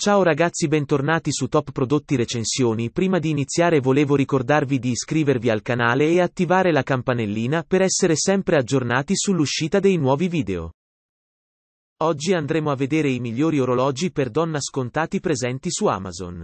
Ciao ragazzi bentornati su Top Prodotti Recensioni, prima di iniziare volevo ricordarvi di iscrivervi al canale e attivare la campanellina per essere sempre aggiornati sull'uscita dei nuovi video. Oggi andremo a vedere i migliori orologi per donna scontati presenti su Amazon.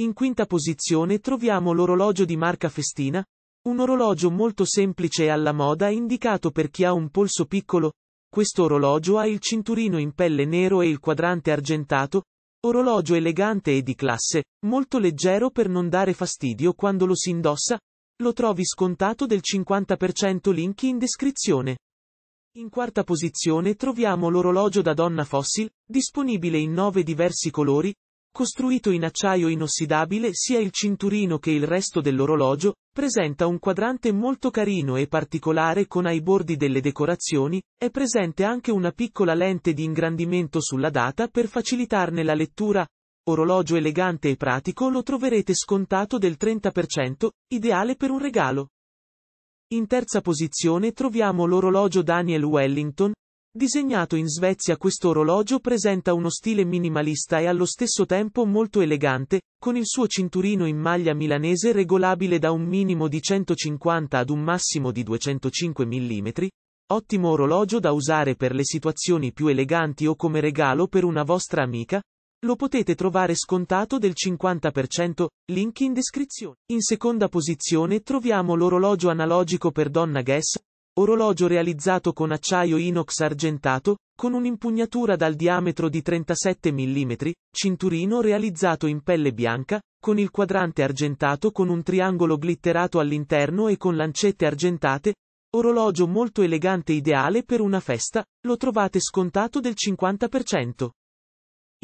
In quinta posizione troviamo l'orologio di marca Festina, un orologio molto semplice e alla moda indicato per chi ha un polso piccolo, questo orologio ha il cinturino in pelle nero e il quadrante argentato, Orologio elegante e di classe, molto leggero per non dare fastidio quando lo si indossa, lo trovi scontato del 50% link in descrizione. In quarta posizione troviamo l'orologio da donna fossil, disponibile in 9 diversi colori, Costruito in acciaio inossidabile sia il cinturino che il resto dell'orologio, presenta un quadrante molto carino e particolare con ai bordi delle decorazioni, è presente anche una piccola lente di ingrandimento sulla data per facilitarne la lettura. Orologio elegante e pratico lo troverete scontato del 30%, ideale per un regalo. In terza posizione troviamo l'orologio Daniel Wellington, Disegnato in Svezia questo orologio presenta uno stile minimalista e allo stesso tempo molto elegante, con il suo cinturino in maglia milanese regolabile da un minimo di 150 ad un massimo di 205 mm, ottimo orologio da usare per le situazioni più eleganti o come regalo per una vostra amica, lo potete trovare scontato del 50%, link in descrizione. In seconda posizione troviamo l'orologio analogico per donna Guess, Orologio realizzato con acciaio inox argentato, con un'impugnatura dal diametro di 37 mm, cinturino realizzato in pelle bianca, con il quadrante argentato con un triangolo glitterato all'interno e con lancette argentate, orologio molto elegante ideale per una festa, lo trovate scontato del 50%.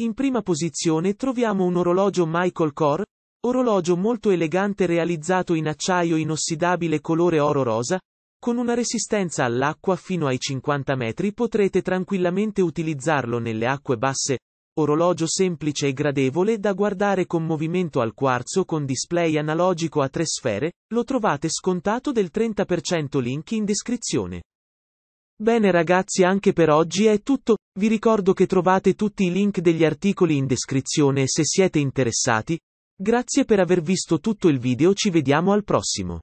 In prima posizione troviamo un orologio Michael Core, orologio molto elegante realizzato in acciaio inossidabile colore oro rosa, con una resistenza all'acqua fino ai 50 metri potrete tranquillamente utilizzarlo nelle acque basse, orologio semplice e gradevole da guardare con movimento al quarzo con display analogico a tre sfere, lo trovate scontato del 30% link in descrizione. Bene ragazzi anche per oggi è tutto, vi ricordo che trovate tutti i link degli articoli in descrizione se siete interessati, grazie per aver visto tutto il video ci vediamo al prossimo.